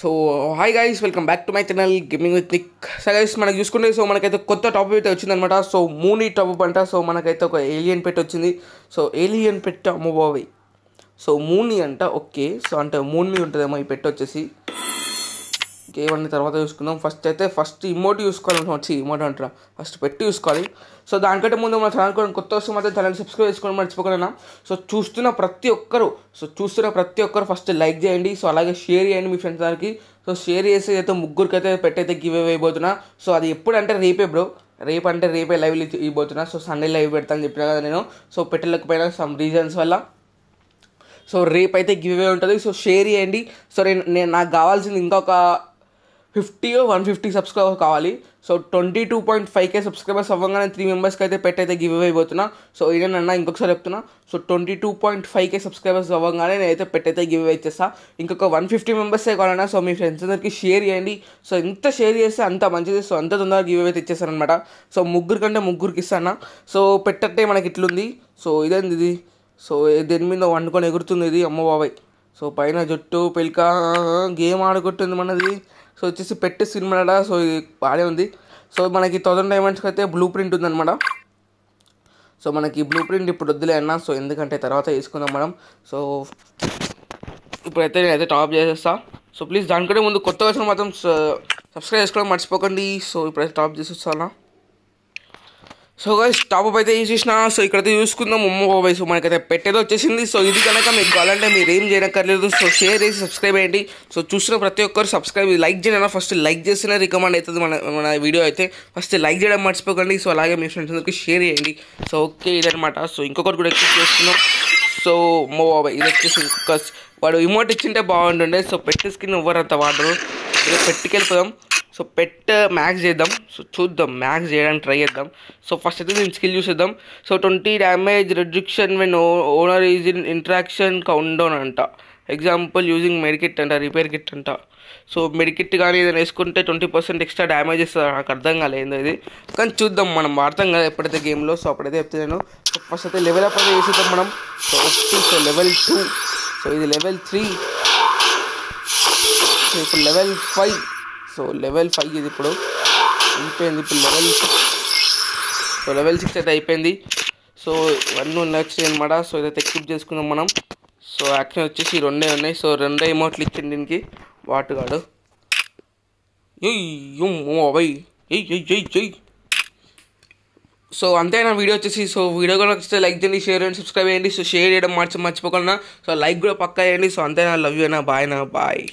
so hi guys welcome back to my channel gaming with Nick so guys మనకు చూసుకుంటే so మనకైతే కొత్త top అయితే వచ్చిందనమాట సో మూని టాప్ అంట సో మనకైతే ఒక ఏలియన్ పెట్ వచ్చింది సో ఏలియన్ పెట్ అమ్మబావి సో మూని అంట ఓకే సో అంటే మూన్ ఉంటుందేమో ఈ పెట్ వచ్చేసి ఓకే ఇవన్నీ తర్వాత చూసుకుందాం ఫస్ట్ అయితే ఫస్ట్ ఇమోట్ చూసుకోవాలి వచ్చి ఇమోట్ అంటారా ఫస్ట్ పెట్టి చూసుకోవాలి సో దానికంటే ముందు మన ఛానల్ కూడా కొత్త వస్తే మాత్రం ఛానల్ సబ్స్క్రైబ్ చేసుకోవడం మర్చిపోకుండా సో చూస్తున్న ప్రతి ఒక్కరు సో చూస్తున్న ప్రతి ఒక్కరు ఫస్ట్ లైక్ చేయండి సో అలాగే షేర్ చేయండి మీ ఫ్రెండ్స్ దానికి సో షేర్ చేసి అయితే ముగ్గురికి అయితే పెట్టయితే గివ్ అవే అయిపోతున్నా సో అది ఎప్పుడంటే రేపే బ్రో రేపు అంటే రేపే లైవ్ ఇవ్వబోతున్నా సో సండే లైవ్ పెడతాను చెప్పిన కదా నేను సో పెట్టలేకపోయినా సమ్ రీజన్స్ వల్ల సో రేపు అయితే గివ్ అవే ఉంటుంది సో షేర్ చేయండి సో నేను నాకు కావాల్సింది ఇంకొక ఫిఫ్టీ వన్ ఫిఫ్టీ సబ్స్క్రైబర్స్ కావాలి so twenty two point five K subscribers అవ్వగానే త్రీ మెంబర్స్కి అయితే పెట్ అయితే గివ్ అయిపోతున్నా సో ఇదేనన్నా ఇంకొకసారి చెప్తున్నా so twenty two point five K subscribers అవ్వగానే నేనైతే పెట్ అయితే గివ్ ఇచ్చేస్తా ఇంకొక వన్ ఫిఫ్టీ మెంబర్సే కావాలన్నా సో మీ ఫ్రెండ్స్ అందరికీ షేర్ చేయండి సో ఎంత షేర్ చేస్తే అంత మంచిది సో అంత తొందరగా గివ్ అయితే ఇచ్చేస్తానమాట సో ముగ్గురు కంటే ముగ్గురికి ఇస్తానా సో పెట్టట్టే మనకి ఇట్లుంది సో ఇదేంది ఇది సో దేని మీద వండుకొని ఎగురుతుంది ఇది అమ్మ బాబాయ్ సో పైన జుట్టు పెళ్ళిక గేమ్ ఆడుకుంటుంది మనది సో వచ్చేసి పెట్టే సినిమా సో ఇది బాగానే ఉంది సో మనకి థౌసండ్ డైమండ్స్కి అయితే బ్లూ ప్రింట్ ఉందన్నమాట సో మనకి బ్లూ ప్రింట్ ఇప్పుడు వద్దులే అన్న సో ఎందుకంటే తర్వాత వేసుకుందాం మనం సో ఇప్పుడైతే నేనైతే టాప్ చేసేస్తా సో ప్లీజ్ దానికంటే ముందు కొత్త వచ్చిన మాత్రం సబ్స్క్రైబ్ చేసుకోవడం మర్చిపోకండి సో ఇప్పుడైతే టాప్ చేసి సో గైస్ టాప్ అయితే యూజ్ చేసిన సో ఇక్కడైతే చూసుకుందాం ఉమ్మ బాబాయ్ సో మనకైతే పెట్టేది వచ్చేసింది సో ఇది కనుక మీకు కావాలంటే మీరు ఏం చేయనక్కర్లేదు సో షేర్ చేసి సబ్స్క్రైబ్ చేయండి సో చూసిన ప్రతి ఒక్కరు సబ్స్క్రైబ్ లైక్ చేయడం ఫస్ట్ లైక్ చేస్తేనే రికమెండ్ అవుతుంది మన మన వీడియో అయితే ఫస్ట్ లైక్ చేయడం మర్చిపోకండి సో అలాగే మీ ఫ్రెండ్స్ అందరికీ షేర్ చేయండి సో ఓకే ఇదనమాట సో ఇంకొకరు కూడా ఎక్స్పెక్ట్ చేస్తున్నాం సో ఉమ్మ బాబాయ్ ఇది వచ్చేసి ఇంకొక వాడు ఇమోట్ ఇచ్చింటే బాగుంటుండే సో పెట్టే స్కిన్ ఎవరు అంత వాడరు పెట్టికెళ్ళిపోదాం సో పెట్ మ్యాక్స్ చేద్దాం సో చూద్దాం మ్యాక్స్ చేయడానికి ట్రై చేద్దాం సో ఫస్ట్ అయితే నేను స్కిల్ యూస్ చేద్దాం so twenty damage reduction when owner is in interaction count అంట ఎగ్జాంపుల్ యూజింగ్ మెడికిట్ అంట రిపేర్ కిట్ అంట సో మెడికిట్ కానీ ఏదైనా వేసుకుంటే ట్వంటీ పర్సెంట్ ఎక్స్ట్రా డ్యామేజ్ ఇస్తారు నాకు అర్థం కాలేదు ఇది కానీ చూద్దాం మనం వాడతాం కదా ఎప్పుడైతే గేమ్లో సో అప్పుడైతే చెప్తే నేను ఫస్ట్ అయితే లెవెల్ అప్ అయితే వేసేద్దాం మనం సో ఒకటి సో లెవెల్ టూ సో ఇది లెవెల్ త్రీ సో ఇప్పుడు level five so level five ఇది ఇప్పుడు అయిపోయింది ఇప్పుడు లెవెల్ సో లెవెల్ సిక్స్ అయితే అయిపోయింది సో ఇవన్నీ ఉండొచ్చు అనమాట సో ఇదైతే ఎక్విప్ చేసుకుందాం మనం సో యాక్షన్ వచ్చేసి రెండే ఉన్నాయి సో రెండే ఎమౌంట్లు ఇచ్చింది దీనికి వాటుగాడు అబ్బాయి సో అంతే వీడియో వచ్చేసి సో వీడియో కూడా నచ్చితే లైక్ చేయండి షేర్ చేయండి సబ్స్క్రైబ్ చేయండి సో షేర్ చేయడం మర్చి మర్చిపోకుండా సో లైక్ కూడా పక్కా చేయండి సో అంతే నా లవ్ యూ బాయ్ నా బాయ్